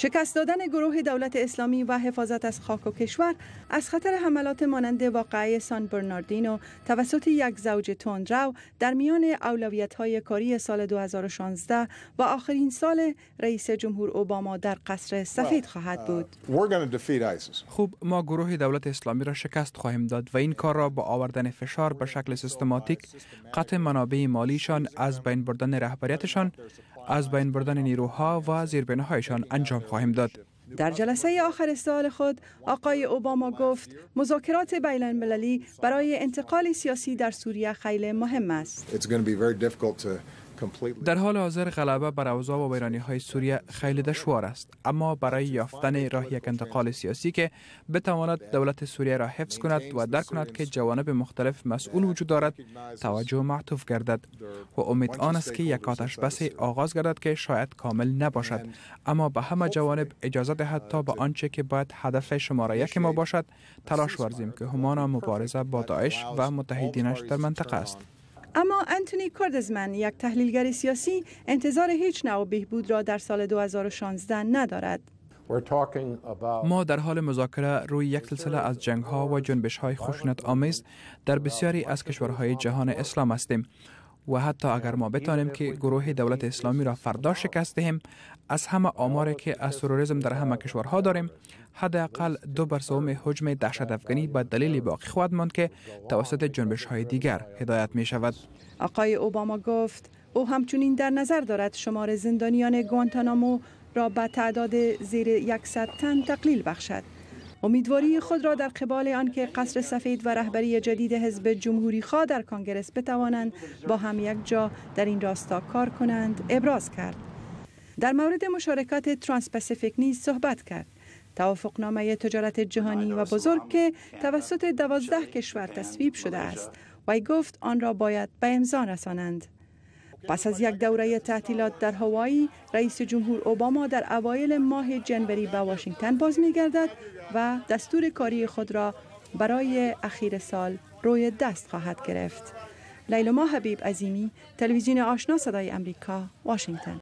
شکست دادن گروه دولت اسلامی و حفاظت از خاک و کشور از خطر حملات مانند واقعه سان برناردینو توسط یک زوج تندرو در میان اولویت های کاری سال 2016 و آخرین سال رئیس جمهور اوباما در قصر سفید خواهد uh, بود. خوب ما گروه دولت اسلامی را شکست خواهیم داد و این کار را با آوردن فشار به شکل سیستماتیک قطع منابع مالیشان از بین بردن رهبریتشان از بین بردن نیروها و زیربناهایشان انجام خواهیم داد. در جلسه آخر سال خود آقای اوباما گفت مذاکرات بین المللی برای انتقال سیاسی در سوریه خیلی مهم است. در حال حاضر غلبه بر اوضاع و ویرانی های سوریه خیلی دشوار است اما برای یافتن راه یک انتقال سیاسی که بتواند دولت سوریه را حفظ کند و درک کند که جوانب مختلف مسئول وجود دارد توجه معطوف گردد و امید آن است که یک آتش بس آغاز گردد که شاید کامل نباشد اما به همه جوانب اجازه دهد تا به آنچه که باید هدف شماره یک ما باشد تلاش ورزیم که همانا مبارزه با داعش و متحدینش در منطقه است اما انتونی کاردزمن یک تحلیلگر سیاسی انتظار هیچ نوع بهبود را در سال 2016 ندارد. ما در حال مذاکره روی یک سلسله از جنگ ها و جنبش های خشونت آمیز در بسیاری از کشورهای جهان اسلام هستیم و حتی اگر ما بتانیم که گروه دولت اسلامی را فردا شکست دهیم از همه آماری که از تروریسم در همه کشورها داریم حداقل دو بر سوم حجم دهشت افغانی به دلیل باقی خواهد ماند که توسط جنبش های دیگر هدایت می شود آقای اوباما گفت او همچنین در نظر دارد شمار زندانیان گوانتانامو را به تعداد زیر 100 تن تقلیل بخشد امیدواری خود را در قبال آنکه قصر سفید و رهبری جدید حزب جمهوری خواه در کنگرس بتوانند با هم یک جا در این راستا کار کنند ابراز کرد در مورد مشارکت ترانس نیز صحبت کرد نامه تجارت جهانی و بزرگ که توسط دوازده کشور تصویب شده است و گفت آن را باید به امضا رسانند پس از یک دوره تعطیلات در هوایی رئیس جمهور اوباما در اوایل ماه جنوری به واشنگتن باز می گردد و دستور کاری خود را برای اخیر سال روی دست خواهد گرفت لیلما حبیب عظیمی تلویزیون آشنا صدای امریکا واشنگتن